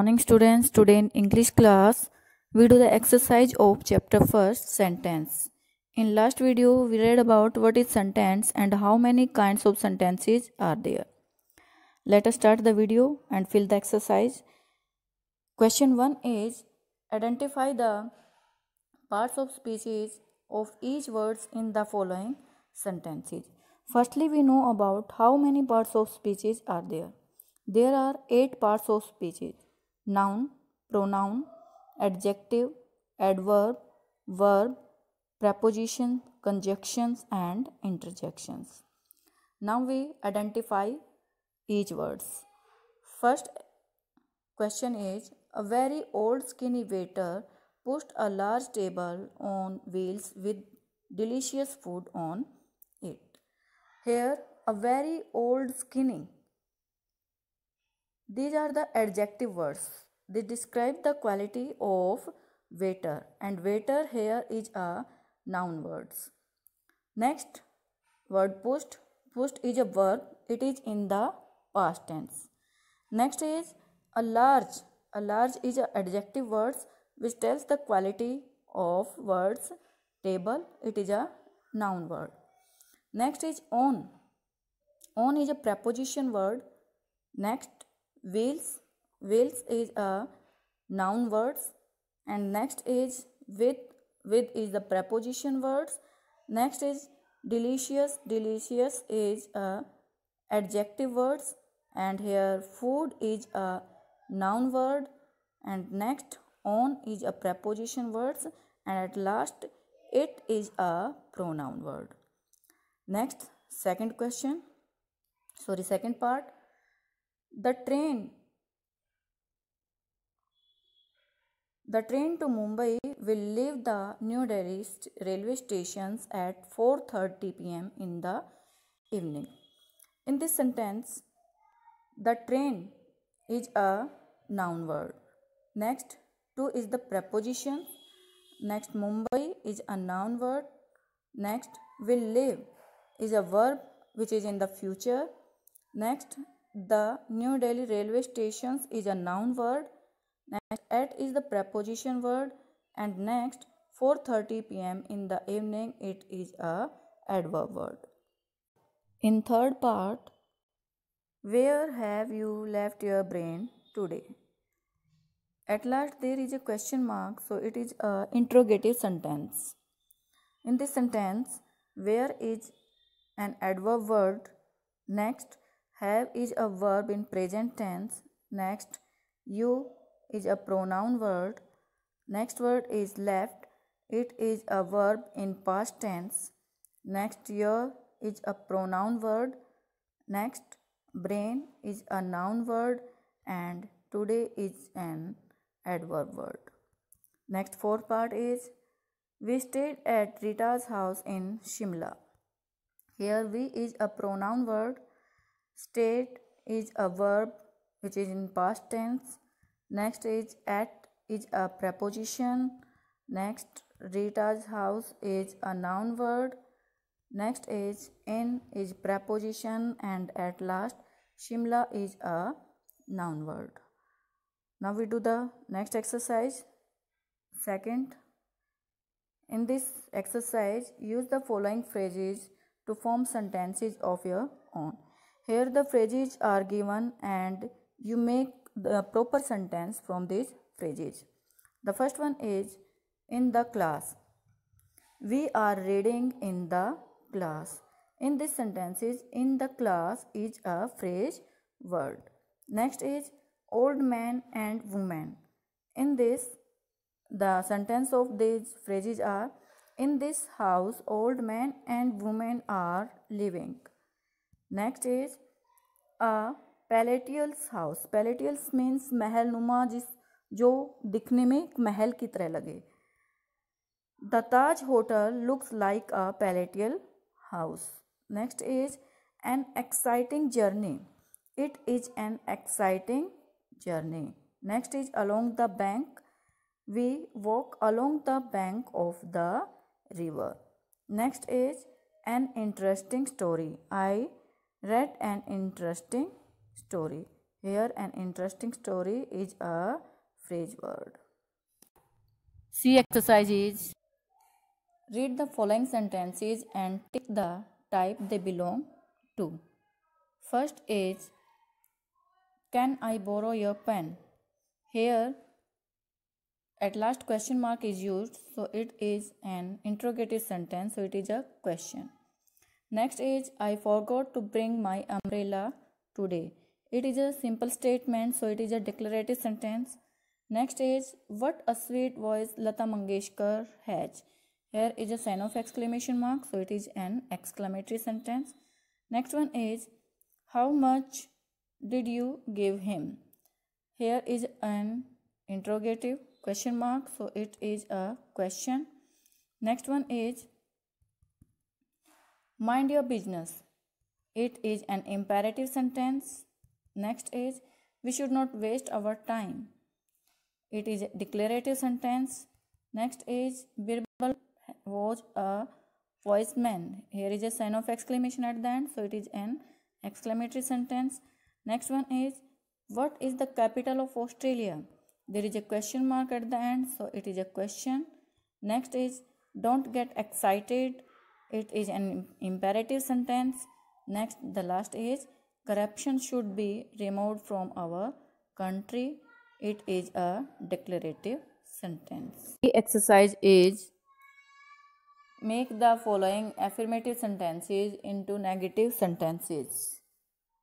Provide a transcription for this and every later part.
morning students today in english class we do the exercise of chapter first sentence in last video we read about what is sentence and how many kinds of sentences are there let us start the video and fill the exercise question 1 is identify the parts of species of each words in the following sentences firstly we know about how many parts of species are there there are eight parts of species noun, pronoun, adjective, adverb, verb, preposition, conjunctions and interjections. Now we identify each words. First question is a very old skinny waiter pushed a large table on wheels with delicious food on it. Here a very old skinny these are the adjective words. They describe the quality of waiter and waiter here is a noun words. Next word post. Post is a verb. It is in the past tense. Next is a large. A large is a adjective words which tells the quality of words. Table. It is a noun word. Next is on. On is a preposition word. Next Wheels. Wheels is a noun words. And next is with. With is the preposition words. Next is delicious. Delicious is a adjective words. And here food is a noun word. And next on is a preposition words. And at last it is a pronoun word. Next second question. Sorry second part the train The train to Mumbai will leave the New Delhi railway stations at 4:30 pm in the evening. In this sentence, the train is a noun word. Next, to is the preposition. Next, Mumbai is a noun word. Next, will leave is a verb which is in the future. Next, the New Delhi railway stations is a noun word. Next, at is the preposition word. And next, 4.30 pm in the evening, it is a adverb word. In third part, where have you left your brain today? At last, there is a question mark, so it is a interrogative sentence. In this sentence, where is an adverb word. Next, have is a verb in present tense. Next, you is a pronoun word. Next word is left. It is a verb in past tense. Next, year is a pronoun word. Next, brain is a noun word and today is an adverb word. Next fourth part is we stayed at Rita's house in Shimla. Here we is a pronoun word State is a verb which is in past tense. Next is at is a preposition. Next Rita's house is a noun word. Next is in is preposition and at last Shimla is a noun word. Now we do the next exercise. Second, in this exercise, use the following phrases to form sentences of your own. Here the phrases are given and you make the proper sentence from these phrases. The first one is in the class. We are reading in the class. In this sentence is in the class is a phrase word. Next is old man and woman. In this the sentence of these phrases are in this house old man and woman are living next is a palatials house palatials means महल नुमा जिस जो दिखने में महल की तरह लगे the Taj hotel looks like a palatial house next is an exciting journey it is an exciting journey next is along the bank we walk along the bank of the river next is an interesting story I Read an interesting story. Here an interesting story is a phrase word. See exercise is. Read the following sentences and tick the type they belong to. First is Can I borrow your pen? Here at last question mark is used so it is an interrogative sentence so it is a question Next is I forgot to bring my umbrella today. It is a simple statement, so it is a declarative sentence. Next is what a sweet voice Lata Mangeshkar has. Here is a sign of exclamation mark, so it is an exclamatory sentence. Next one is how much did you give him? Here is an interrogative question mark, so it is a question. Next one is Mind your business. It is an imperative sentence. Next is, we should not waste our time. It is a declarative sentence. Next is, Birbal was a voice man. Here is a sign of exclamation at the end, so it is an exclamatory sentence. Next one is, what is the capital of Australia? There is a question mark at the end, so it is a question. Next is, don't get excited it is an imperative sentence. Next, the last is corruption should be removed from our country. It is a declarative sentence. The exercise is make the following affirmative sentences into negative sentences.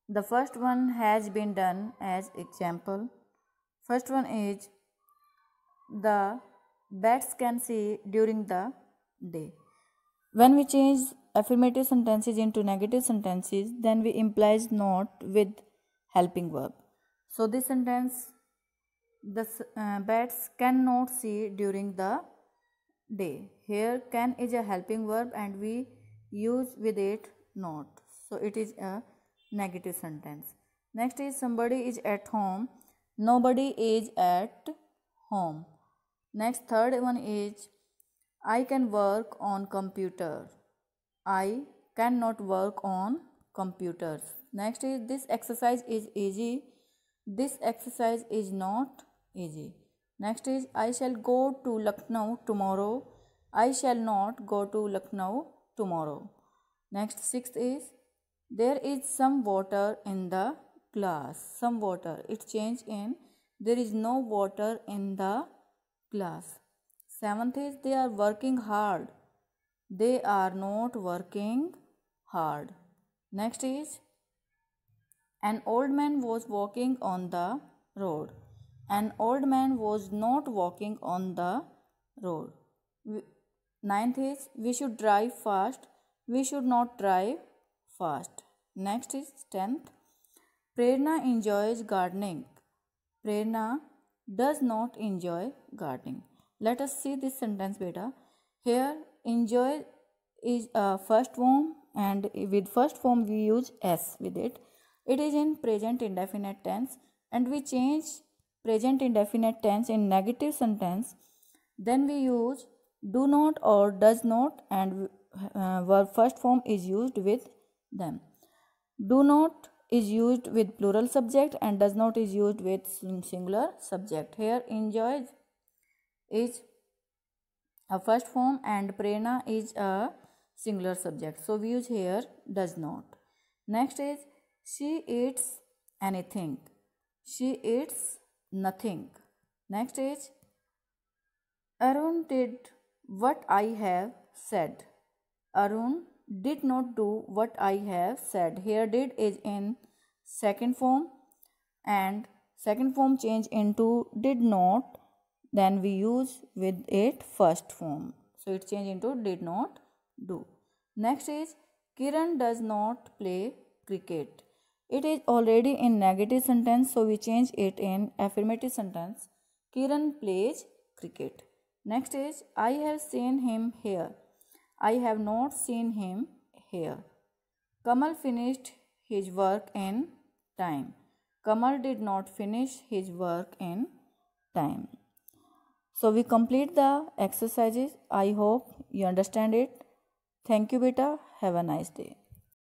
The first one has been done as example. First one is the bats can see during the day. When we change affirmative sentences into negative sentences, then we implies not with helping verb. So this sentence, the uh, bats cannot see during the day. Here can is a helping verb and we use with it not. So it is a negative sentence. Next is somebody is at home. Nobody is at home. Next third one is I can work on computer. I cannot work on computers. Next is this exercise is easy. This exercise is not easy. Next is I shall go to Lucknow tomorrow. I shall not go to Lucknow tomorrow. Next sixth is there is some water in the glass. Some water. It changed in there is no water in the glass. Seventh is they are working hard. They are not working hard. Next is an old man was walking on the road. An old man was not walking on the road. Ninth is we should drive fast. We should not drive fast. Next is tenth. Prerna enjoys gardening. Prerna does not enjoy gardening. Let us see this sentence beta. Here, enjoy is uh, first form and with first form we use s with it. It is in present indefinite tense and we change present indefinite tense in negative sentence. Then we use do not or does not and uh, verb first form is used with them. Do not is used with plural subject and does not is used with singular subject. Here enjoys is a first form and prerna is a singular subject. So we use here does not. Next is she eats anything. She eats nothing. Next is Arun did what I have said. Arun did not do what I have said. Here did is in second form and second form change into did not then we use with it first form. So it change into did not do. Next is Kiran does not play cricket. It is already in negative sentence so we change it in affirmative sentence. Kiran plays cricket. Next is I have seen him here. I have not seen him here. Kamal finished his work in time. Kamal did not finish his work in time. So we complete the exercises. I hope you understand it. Thank you beta. Have a nice day.